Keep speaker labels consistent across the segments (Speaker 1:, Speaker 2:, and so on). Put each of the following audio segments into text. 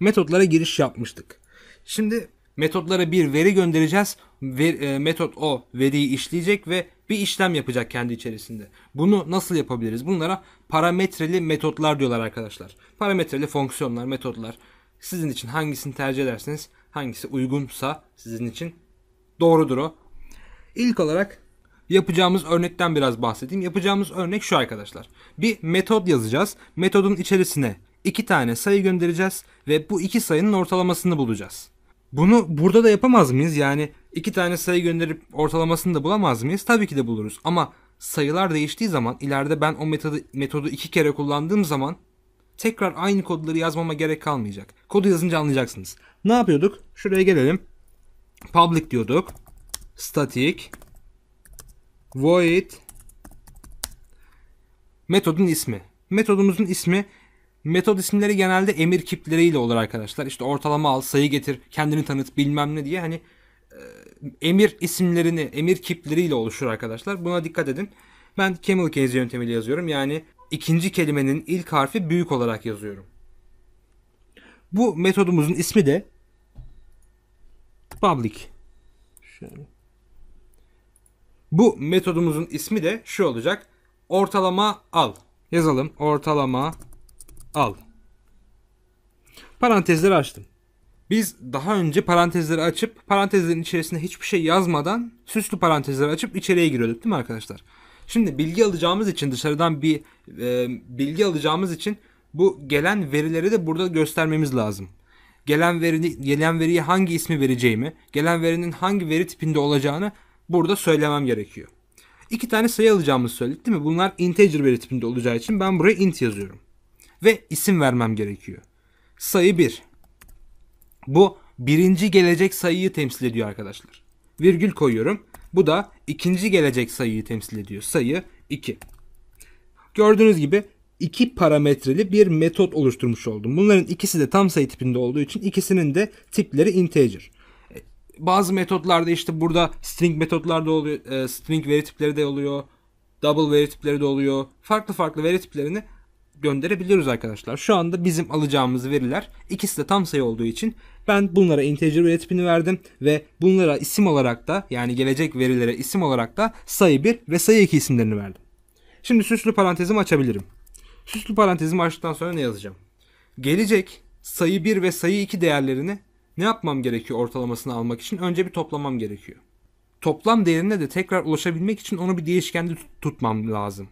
Speaker 1: metotlara giriş yapmıştık. Şimdi metotlara bir veri göndereceğiz. Ver, e, metot o veriyi işleyecek ve bir işlem yapacak kendi içerisinde. Bunu nasıl yapabiliriz? Bunlara parametreli metotlar diyorlar arkadaşlar. Parametreli fonksiyonlar, metotlar. Sizin için hangisini tercih edersiniz? Hangisi uygunsa sizin için doğrudur o. İlk olarak yapacağımız örnekten biraz bahsedeyim. Yapacağımız örnek şu arkadaşlar. Bir metot yazacağız. Metodun içerisine iki tane sayı göndereceğiz ve bu iki sayının ortalamasını bulacağız. Bunu burada da yapamaz mıyız? Yani iki tane sayı gönderip ortalamasını da bulamaz mıyız? Tabii ki de buluruz ama sayılar değiştiği zaman ileride ben o metodu, metodu iki kere kullandığım zaman tekrar aynı kodları yazmama gerek kalmayacak. Kodu yazınca anlayacaksınız. Ne yapıyorduk? Şuraya gelelim. Public diyorduk. Static. Void. Metodun ismi. Metodumuzun ismi Metod isimleri genelde emir kipleriyle olur arkadaşlar. İşte ortalama al, sayı getir, kendini tanıt bilmem ne diye hani e, emir isimlerini, emir kipleriyle oluşur arkadaşlar. Buna dikkat edin. Ben camel case yöntemiyle yazıyorum. Yani ikinci kelimenin ilk harfi büyük olarak yazıyorum. Bu metodumuzun ismi de public. Şöyle. Bu metodumuzun ismi de şu olacak. Ortalama al. Yazalım. Ortalama al. Parantezleri açtım. Biz daha önce parantezleri açıp parantezlerin içerisinde hiçbir şey yazmadan süslü parantezleri açıp içeriye giriyorduk değil mi arkadaşlar? Şimdi bilgi alacağımız için dışarıdan bir e, bilgi alacağımız için bu gelen verileri de burada göstermemiz lazım. Gelen veri gelen veriye hangi ismi vereceğimi, gelen verinin hangi veri tipinde olacağını burada söylemem gerekiyor. İki tane sayı alacağımızı söyledik değil mi? Bunlar integer veri tipinde olacağı için ben buraya int yazıyorum ve isim vermem gerekiyor. Sayı 1. Bu birinci gelecek sayıyı temsil ediyor arkadaşlar. Virgül koyuyorum. Bu da ikinci gelecek sayıyı temsil ediyor. Sayı 2. Gördüğünüz gibi iki parametreli bir metot oluşturmuş oldum. Bunların ikisi de tam sayı tipinde olduğu için ikisinin de tipleri integer. E, bazı metotlarda işte burada string metotlarda oluyor, e, string veri tipleri de oluyor, double veri tipleri de oluyor. Farklı farklı veri tiplerini gönderebiliyoruz arkadaşlar. Şu anda bizim alacağımız veriler ikisi de tam sayı olduğu için ben bunlara integer üretimini verdim ve bunlara isim olarak da yani gelecek verilere isim olarak da sayı 1 ve sayı 2 isimlerini verdim. Şimdi süslü parantezimi açabilirim. Süslü parantezimi açtıktan sonra ne yazacağım? Gelecek sayı 1 ve sayı 2 değerlerini ne yapmam gerekiyor ortalamasını almak için? Önce bir toplamam gerekiyor. Toplam değerine de tekrar ulaşabilmek için onu bir değişkende tutmam lazım.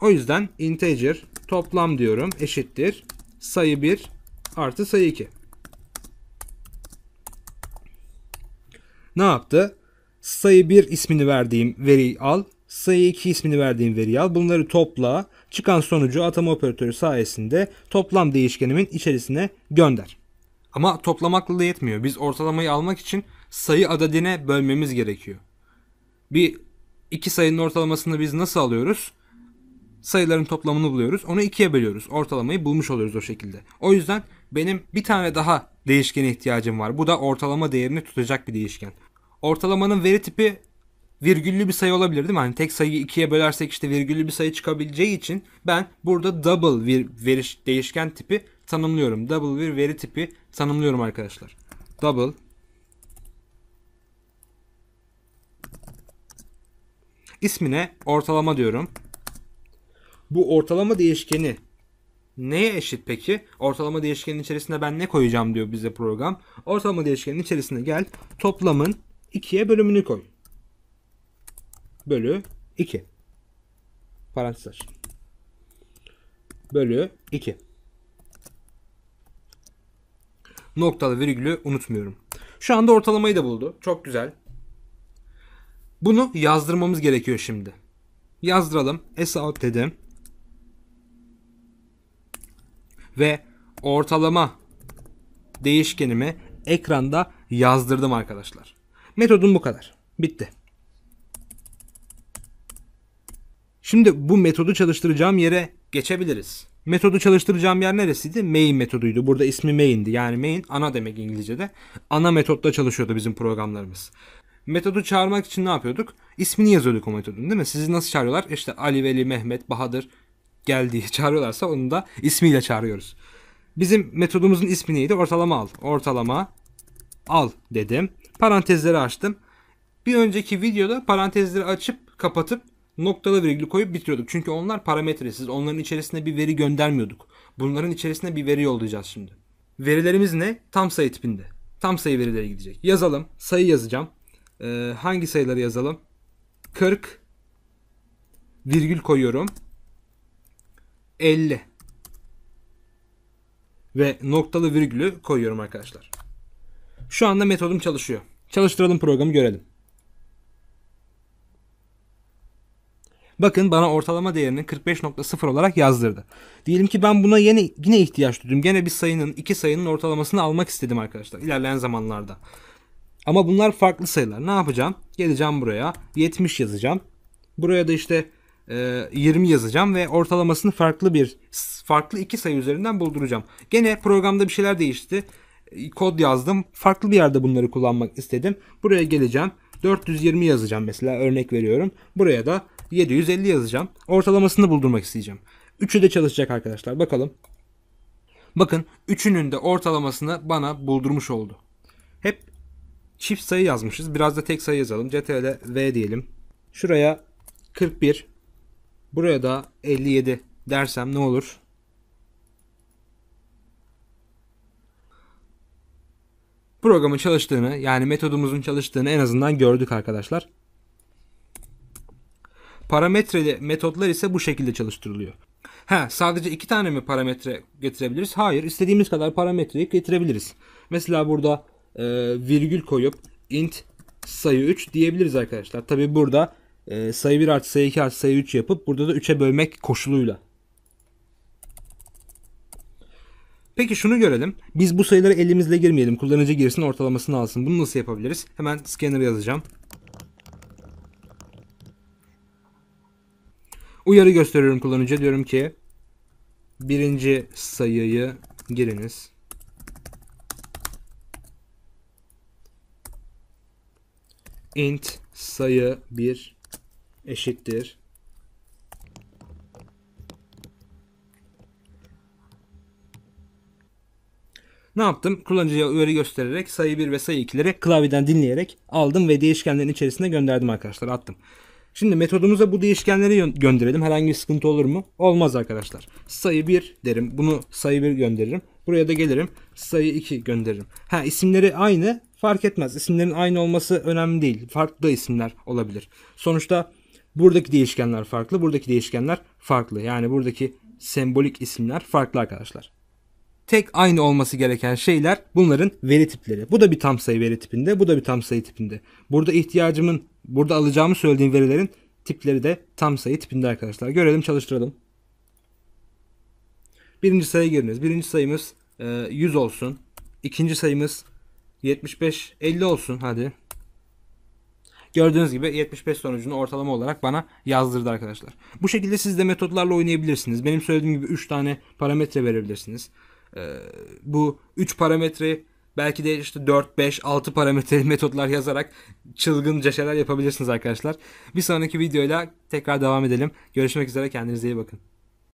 Speaker 1: O yüzden integer toplam diyorum eşittir sayı 1 artı sayı 2. Ne yaptı? Sayı 1 ismini verdiğim veriyi al. Sayı 2 ismini verdiğim veriyi al. Bunları topla. Çıkan sonucu atama operatörü sayesinde toplam değişkenimin içerisine gönder. Ama toplamakla da yetmiyor. Biz ortalamayı almak için sayı adedine bölmemiz gerekiyor. Bir iki sayının ortalamasını biz nasıl alıyoruz? sayıların toplamını buluyoruz. Onu ikiye bölüyoruz. Ortalamayı bulmuş oluyoruz o şekilde. O yüzden benim bir tane daha değişkene ihtiyacım var. Bu da ortalama değerini tutacak bir değişken. Ortalamanın veri tipi virgüllü bir sayı olabilir değil mi? Hani tek sayıyı ikiye bölersek işte virgüllü bir sayı çıkabileceği için ben burada double bir veri değişken tipi tanımlıyorum. Double bir veri tipi tanımlıyorum arkadaşlar. Double ismine ortalama diyorum. Bu ortalama değişkeni neye eşit peki? Ortalama değişkenin içerisinde ben ne koyacağım diyor bize program. Ortalama değişkenin içerisine gel toplamın 2'ye bölümünü koy. Bölü 2. Parantez aç. Bölü 2. Noktalı virgülü unutmuyorum. Şu anda ortalamayı da buldu. Çok güzel. Bunu yazdırmamız gerekiyor şimdi. Yazdıralım. S out dedim. ve ortalama değişkenimi ekranda yazdırdım arkadaşlar. Metodum bu kadar. Bitti. Şimdi bu metodu çalıştıracağım yere geçebiliriz. Metodu çalıştıracağım yer neresiydi? Main metoduydu. Burada ismi main'di. Yani main ana demek İngilizce'de. Ana metotla çalışıyordu bizim programlarımız. Metodu çağırmak için ne yapıyorduk? İsmini yazıyorduk o metodun değil mi? Sizi nasıl çağırıyorlar? İşte Ali, Veli, Mehmet, Bahadır Geldiği çağırıyorlarsa onu da ismiyle çağırıyoruz. Bizim metodumuzun ismi neydi? Ortalama al. Ortalama al dedim. Parantezleri açtım. Bir önceki videoda parantezleri açıp kapatıp noktalı virgül koyup bitiriyorduk. Çünkü onlar parametresiz. Onların içerisine bir veri göndermiyorduk. Bunların içerisine bir veri yollayacağız şimdi. Verilerimiz ne? Tam sayı tipinde. Tam sayı verileri gidecek. Yazalım. Sayı yazacağım. Ee, hangi sayıları yazalım? 40 virgül koyuyorum. 50 ve noktalı virgülü koyuyorum arkadaşlar. Şu anda metodum çalışıyor. Çalıştıralım programı görelim. Bakın bana ortalama değerini 45.0 olarak yazdırdı. Diyelim ki ben buna yine yine ihtiyaç duydum. Gene bir sayının, iki sayının ortalamasını almak istedim arkadaşlar ilerleyen zamanlarda. Ama bunlar farklı sayılar. Ne yapacağım? Geleceğim buraya. 70 yazacağım. Buraya da işte 20 e, yazacağım ve ortalamasını farklı bir farklı iki sayı üzerinden bulduracağım. Gene programda bir şeyler değişti. E, kod yazdım. Farklı bir yerde bunları kullanmak istedim. Buraya geleceğim. 420 yazacağım mesela örnek veriyorum. Buraya da 750 yazacağım. Ortalamasını buldurmak isteyeceğim. Üçü de çalışacak arkadaşlar. Bakalım. Bakın üçünün de ortalamasını bana buldurmuş oldu. Hep çift sayı yazmışız. Biraz da tek sayı yazalım. CTRL V diyelim. Şuraya 41 Buraya da 57 dersem ne olur? Programın çalıştığını yani metodumuzun çalıştığını en azından gördük arkadaşlar. Parametreli metotlar ise bu şekilde çalıştırılıyor. Ha, sadece iki tane mi parametre getirebiliriz? Hayır, istediğimiz kadar parametreyi getirebiliriz. Mesela burada e, virgül koyup int sayı 3 diyebiliriz arkadaşlar. Tabi burada e, sayı 1 artı sayı 2 artı sayı 3 yapıp burada da 3'e bölmek koşuluyla. Peki şunu görelim. Biz bu sayıları elimizle girmeyelim. Kullanıcı girsin ortalamasını alsın. Bunu nasıl yapabiliriz? Hemen scanner yazacağım. Uyarı gösteriyorum kullanıcıya. Diyorum ki birinci sayıyı giriniz. int sayı 1 eşittir. Ne yaptım? Kullanıcıya uyarı göstererek sayı 1 ve sayı 2'leri klavyeden dinleyerek aldım ve değişkenlerin içerisine gönderdim arkadaşlar attım. Şimdi metodumuza bu değişkenleri gönderelim. Herhangi bir sıkıntı olur mu? Olmaz arkadaşlar. Sayı 1 derim. Bunu sayı 1 gönderirim. Buraya da gelirim. Sayı 2 gönderirim. Ha isimleri aynı. Fark etmez. İsimlerin aynı olması önemli değil. Farklı isimler olabilir. Sonuçta Buradaki değişkenler farklı, buradaki değişkenler farklı. Yani buradaki sembolik isimler farklı arkadaşlar. Tek aynı olması gereken şeyler bunların veri tipleri. Bu da bir tam sayı veri tipinde, bu da bir tam sayı tipinde. Burada ihtiyacımın, burada alacağımı söylediğim verilerin tipleri de tam sayı tipinde arkadaşlar. Görelim, çalıştıralım. Birinci sayı giriniz. Birinci sayımız 100 e, olsun. İkinci sayımız 75, 50 olsun. Hadi. Gördüğünüz gibi 75 sonucunu ortalama olarak bana yazdırdı arkadaşlar. Bu şekilde siz de metotlarla oynayabilirsiniz. Benim söylediğim gibi 3 tane parametre verebilirsiniz. Ee, bu 3 parametre belki de işte 4, 5, 6 parametre metotlar yazarak çılgınca şeyler yapabilirsiniz arkadaşlar. Bir sonraki videoyla tekrar devam edelim. Görüşmek üzere kendinize iyi bakın.